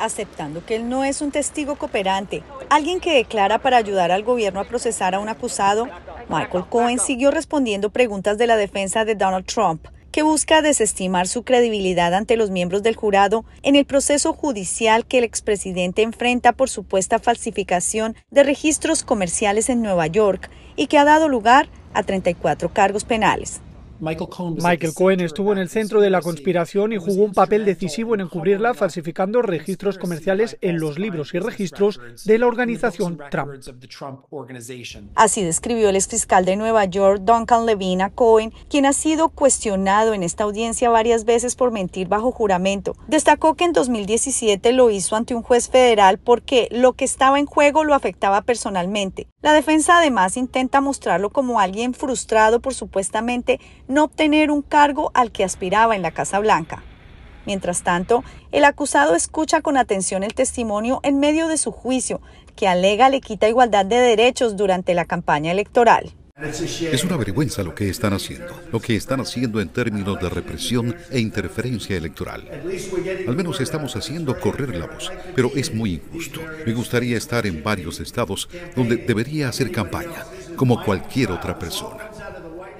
aceptando que él no es un testigo cooperante, alguien que declara para ayudar al gobierno a procesar a un acusado, Michael Cohen siguió respondiendo preguntas de la defensa de Donald Trump, que busca desestimar su credibilidad ante los miembros del jurado en el proceso judicial que el expresidente enfrenta por supuesta falsificación de registros comerciales en Nueva York y que ha dado lugar a 34 cargos penales. Michael Cohen estuvo en el centro de la conspiración y jugó un papel decisivo en encubrirla falsificando registros comerciales en los libros y registros de la organización Trump. Así describió el exfiscal de Nueva York, Duncan Levine, a Cohen, quien ha sido cuestionado en esta audiencia varias veces por mentir bajo juramento. Destacó que en 2017 lo hizo ante un juez federal porque lo que estaba en juego lo afectaba personalmente. La defensa además intenta mostrarlo como alguien frustrado por supuestamente no obtener un cargo al que aspiraba en la Casa Blanca. Mientras tanto, el acusado escucha con atención el testimonio en medio de su juicio, que alega le quita igualdad de derechos durante la campaña electoral. Es una vergüenza lo que están haciendo, lo que están haciendo en términos de represión e interferencia electoral. Al menos estamos haciendo correr la voz, pero es muy injusto. Me gustaría estar en varios estados donde debería hacer campaña, como cualquier otra persona.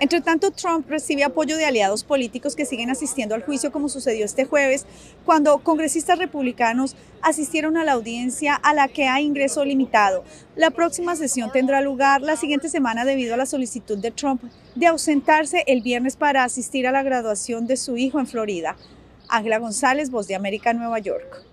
Entretanto, tanto, Trump recibe apoyo de aliados políticos que siguen asistiendo al juicio, como sucedió este jueves, cuando congresistas republicanos asistieron a la audiencia a la que ha ingreso limitado. La próxima sesión tendrá lugar la siguiente semana debido a la solicitud de Trump de ausentarse el viernes para asistir a la graduación de su hijo en Florida. Ángela González, Voz de América, Nueva York.